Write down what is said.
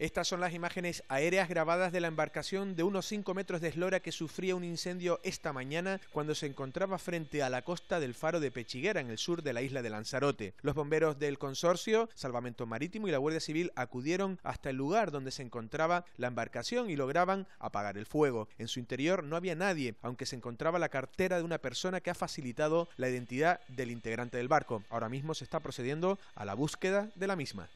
Estas son las imágenes aéreas grabadas de la embarcación de unos 5 metros de eslora que sufría un incendio esta mañana cuando se encontraba frente a la costa del faro de Pechiguera, en el sur de la isla de Lanzarote. Los bomberos del consorcio, Salvamento Marítimo y la Guardia Civil acudieron hasta el lugar donde se encontraba la embarcación y lograban apagar el fuego. En su interior no había nadie, aunque se encontraba la cartera de una persona que ha facilitado la identidad del integrante del barco. Ahora mismo se está procediendo a la búsqueda de la misma.